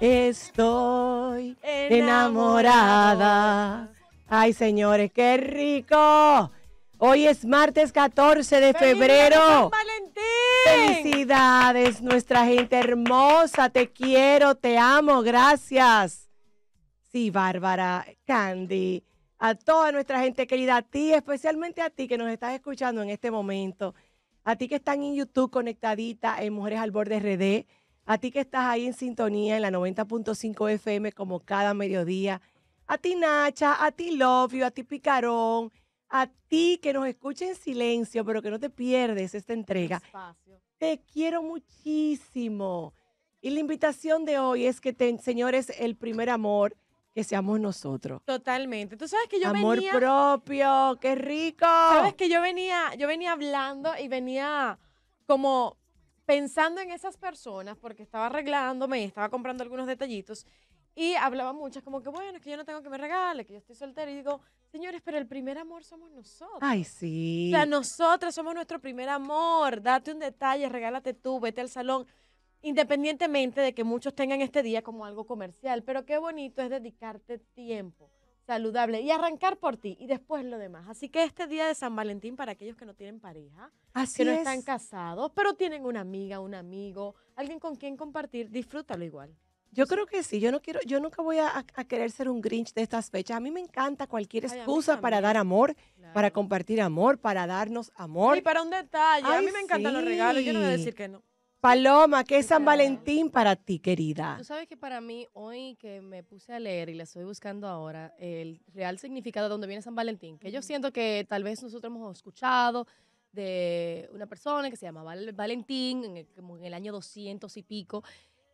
Estoy enamorada. Ay, señores, qué rico. Hoy es martes 14 de febrero. San Valentín! Felicidades, nuestra gente hermosa. Te quiero, te amo. Gracias. Sí, Bárbara, Candy, a toda nuestra gente querida, a ti, especialmente a ti que nos estás escuchando en este momento, a ti que están en YouTube conectadita en Mujeres al Borde RD, a ti que estás ahí en sintonía en la 90.5 FM como cada mediodía, a ti Nacha, a ti Love you, a ti Picarón, a ti que nos escucha en silencio, pero que no te pierdes esta entrega. Te quiero muchísimo. Y la invitación de hoy es que, te, señores, el primer amor que seamos nosotros. Totalmente. Tú sabes que yo venía... Amor propio, qué rico. Sabes que yo venía, yo venía hablando y venía como pensando en esas personas, porque estaba arreglándome estaba comprando algunos detallitos, y hablaba muchas como que, bueno, es que yo no tengo que me regale, que yo estoy soltera. Y digo, señores, pero el primer amor somos nosotros. Ay, sí. O sea, nosotras somos nuestro primer amor. Date un detalle, regálate tú, vete al salón. Independientemente de que muchos tengan este día como algo comercial, pero qué bonito es dedicarte tiempo saludable y arrancar por ti y después lo demás. Así que este día de San Valentín para aquellos que no tienen pareja, que no están casados, pero tienen una amiga, un amigo, alguien con quien compartir, disfrútalo igual. Yo creo que sí, yo no quiero, yo nunca voy a, querer ser un Grinch de estas fechas. A mí me encanta cualquier excusa para dar amor, para compartir amor, para darnos amor. Y para un detalle, a mí me encantan los regalos, yo no voy a decir que no. Paloma, ¿qué es San Valentín para ti, querida? Tú sabes que para mí, hoy que me puse a leer y la estoy buscando ahora, el real significado de dónde viene San Valentín, que yo siento que tal vez nosotros hemos escuchado de una persona que se llamaba Valentín, en el, como en el año 200 y pico,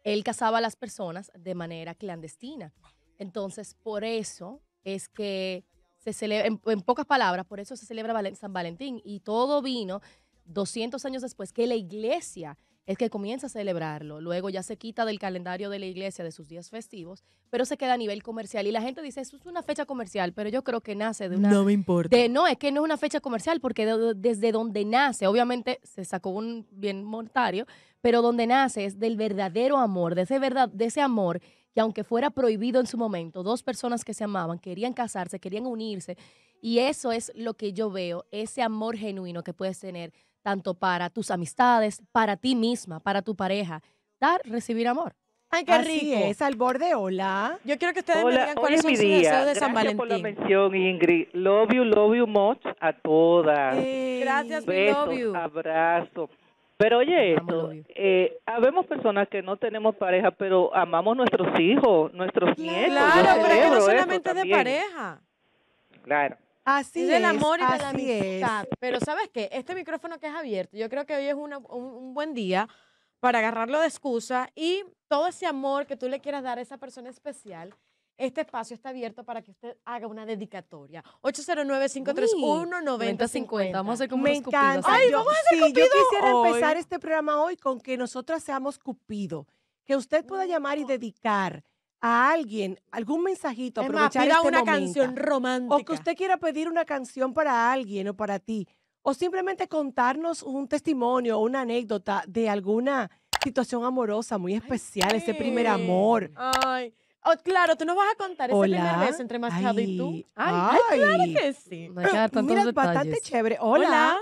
él casaba a las personas de manera clandestina. Entonces, por eso es que se celebra, en, en pocas palabras, por eso se celebra San Valentín. Y todo vino 200 años después que la iglesia es que comienza a celebrarlo, luego ya se quita del calendario de la iglesia de sus días festivos, pero se queda a nivel comercial. Y la gente dice, eso es una fecha comercial, pero yo creo que nace de una... No me importa. no, es que no es una fecha comercial, porque desde donde nace, obviamente se sacó un bien mortario, pero donde nace es del verdadero amor, de verdad, de ese amor que aunque fuera prohibido en su momento, dos personas que se amaban, querían casarse, querían unirse. Y eso es lo que yo veo, ese amor genuino que puedes tener tanto para tus amistades, para ti misma, para tu pareja. Dar, recibir amor. Ay, qué Así es, al borde, hola. Yo quiero que ustedes hola, me digan cuáles son día. de Gracias San Valentín. Gracias por la mención, Ingrid. Love you, love you much a todas. Gracias, Besos, love you. abrazo. Pero oye, esto, eh, habemos personas que no tenemos pareja, pero amamos nuestros hijos, nuestros nietos. Claro, pero que no solamente de pareja. Claro. Así es. del amor y la Es. Pero ¿sabes qué? Este micrófono que es abierto, yo creo que hoy es un, buen día para agarrarlo de excusa y todo ese amor que tú le quieras dar a esa persona especial, este espacio está abierto para que usted haga una dedicatoria. 809-531-9050. Vamos a hacer como Me Ay, vamos a sí, yo quisiera empezar este programa hoy con que nosotras seamos cupido. Que usted pueda llamar y dedicar a alguien algún mensajito, es aprovechar este una momento. canción romántica. O que usted quiera pedir una canción para alguien o para ti. O simplemente contarnos un testimonio o una anécdota de alguna situación amorosa muy especial, ese primer amor. Ay. claro, tú nos vas a contar ese primer beso entre Machado y tú. Ay, Ay. claro que sí. Mira, bastante chévere. Hola. Hola.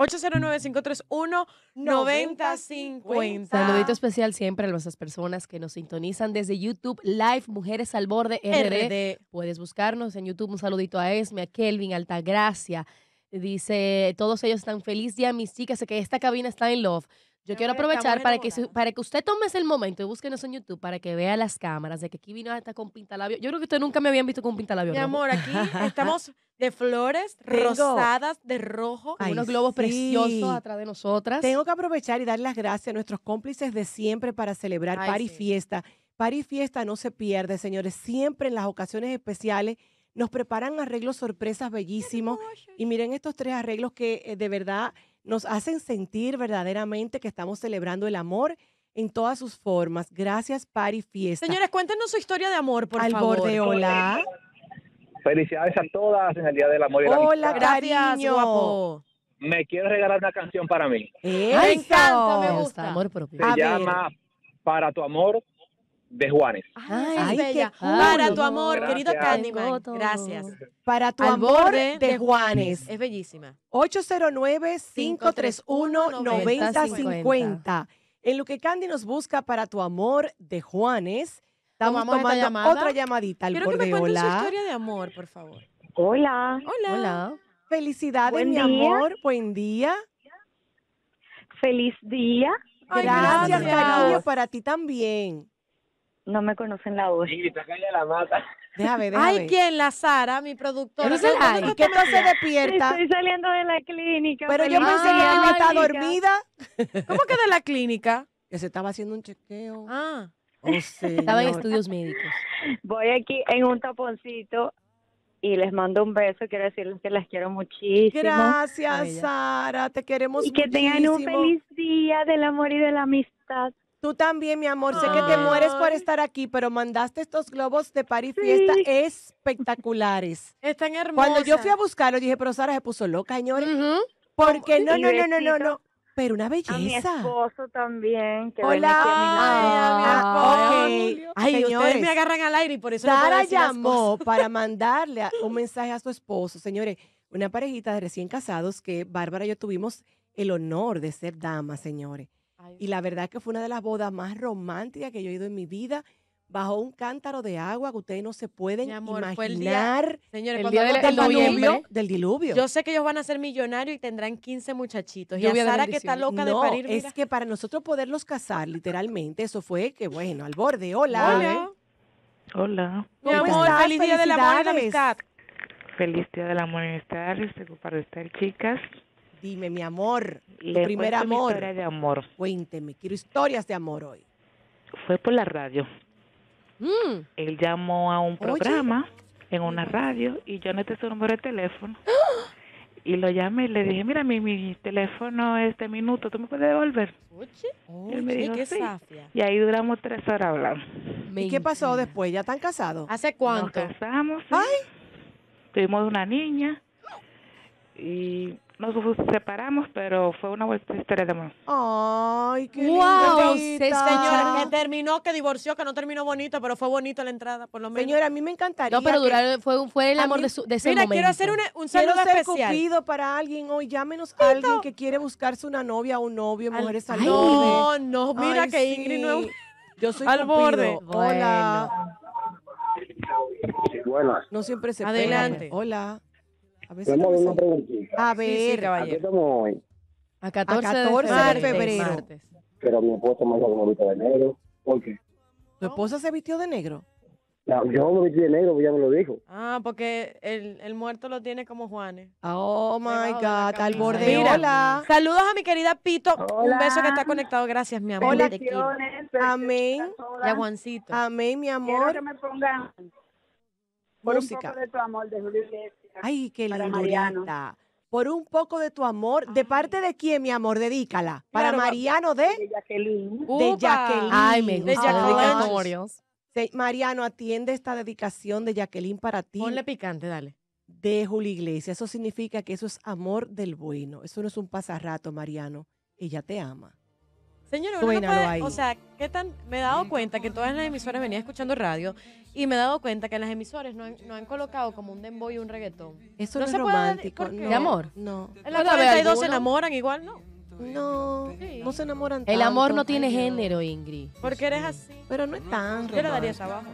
809-531-9050. Saludito especial siempre a nuestras personas que nos sintonizan desde YouTube Live Mujeres al Borde RD. Puedes buscarnos en YouTube. Un saludito a Esme, a Kelvin, Altagracia. Dice, todos ellos están feliz día, mis chicas, sé que esta cabina está en love. Yo quiero aprovechar para que, para que usted tome el momento y búsquenos en YouTube para que vea las cámaras de que aquí vino hasta con labio Yo creo que usted nunca me habían visto con pintalabio. Mi amor, aquí estamos de flores rosadas, de rojo. Hay unos globos preciosos atrás de nosotras. Tengo que aprovechar y dar las gracias a nuestros cómplices de siempre para celebrar Pari Fiesta. Pari Fiesta no se pierde, señores. Siempre en las ocasiones especiales nos preparan arreglos sorpresas bellísimos. Y miren estos tres arreglos que eh, de verdad nos hacen sentir verdaderamente que estamos celebrando el amor en todas sus formas. Gracias, Pari Fiesta. Señores, cuéntenos su historia de amor, por favor. Al borde, Felicidades a todas en el Día del Amor y la Hola, amistad. mi amor. Me quiero regalar una canción para mí. Me encanta, me gusta. Amor Se llama Para tu amor de Juanes. Ay, Ay Para tu amor, querido Candyman. Gracias. Para tu amor de, Juanes. Es bellísima. 809-531-9050. En lo que Candy nos busca para tu amor de Juanes. Estamos tomando otra llamadita al Quiero que me cuentes su historia de amor, por favor. Hola, Hola. Felicidades, mi amor. Buen día. feliz día. gracias, cariño, para ti también. No me conocen la voz. Déjame, déjame. Ay, ¿quién? La Sara, mi productora. Pero, Yo- Sara, ¿Qué tú se despierta? Estoy saliendo de la clínica. Pero yo pensé que dormida. ¿Cómo que de la clínica? Que se estaba haciendo un chequeo. Ah. Estaba en estudios médicos. Voy aquí en un taponcito y les mando un beso. Quiero decirles que las quiero muchísimo. Gracias, Sara. Te queremos Y que tengan un feliz día del amor y de la amistad. Tú también, mi amor. Sé que te mueres por estar aquí, pero mandaste estos globos de parís fiesta espectaculares. Están hermosos. Cuando yo fui a buscarlo, dije, pero Sara se puso loca, señores. Porque no, no, no, no, no, no una belleza. A mi esposo también. Que Hola. Ay, a ah, Ay, Señores, ustedes me agarran al aire y por eso Sara llamó para mandarle un mensaje a su esposo. Señores, una parejita de recién casados que Bárbara y yo tuvimos el honor de ser damas, señores. y la verdad que fue una de las bodas más románticas que yo he ido en mi vida bajo un cántaro de agua que ustedes no se pueden imaginar. el día, del, diluvio, Yo sé que ellos van a ser millonarios y tendrán 15 muchachitos. Y a Sara que está loca de parir. Es que para nosotros poderlos casar, literalmente, eso fue que, bueno, al borde. Hola. Hola. Hola. Mi amor, feliz día del amor y la amistad. Feliz día del amor y amistad. para estar, chicas. Dime, mi amor, primer amor. Mi historia de amor. Cuénteme, quiero historias de amor hoy. Fue por la radio. Mm. Él llamó a un programa en una radio y yo anoté su número de teléfono. Y lo llamé y le dije, mira, mi, mi teléfono este minuto, ¿tú me puedes devolver? Y me dijo, Y ahí duramos tres horas hablando. ¿Y qué pasó después? ¿Ya están casados? ¿Hace cuánto? Nos casamos. Tuvimos una niña y nos separamos, pero fue una vuelta historia de amor. Ay, qué wow, señora, que terminó, que divorció, que no terminó bonito, pero fue bonito la entrada, por lo menos. Señora, a mí me encantaría. No, pero durar fue, fue el amor de, su, de mira, quiero hacer un saludo quiero para alguien hoy, llámenos a alguien que quiere buscarse una novia o un novio, mujeres al No, no, mira que Ingrid no Yo soy Al borde. Hola. No siempre se Adelante. Hola. A A ver, caballero. ¿A 14, de, febrero. Pero mi esposa me como ahorita de negro. ¿Por qué? ¿Tu esposa se vistió de negro? No, yo me vestí de negro, pues ya me lo dijo. Ah, porque el, el muerto lo tiene como Juanes. Oh my God, al borde. Mira, hola. Saludos a mi querida Pito. Un beso que está conectado. Gracias, mi amor. Hola, Amén. Y a Juancito. Amén, mi amor. Quiero que me música. amor de Ay, qué linda. Por un poco de tu amor. ¿De parte de quién, mi amor? Dedícala. Para Mariano de... De Jacqueline. Ay, me gusta. Mariano, atiende esta dedicación de Jacqueline para ti. Ponle picante, dale. De Julio Iglesia. Eso significa que eso es amor del bueno. Eso no es un pasarrato, Mariano. Ella te ama. Señor, o sea, ¿qué tan? Me he dado cuenta que todas las emisoras venía escuchando radio y me he dado cuenta que en las emisoras no han, colocado como un dembow y un reggaetón. Eso no, es romántico. ¿De amor? No. En las se enamoran igual, ¿no? No, no se enamoran tanto. El amor no tiene género, Ingrid. Porque eres así. Pero no es tan romántico. Yo daría trabajo.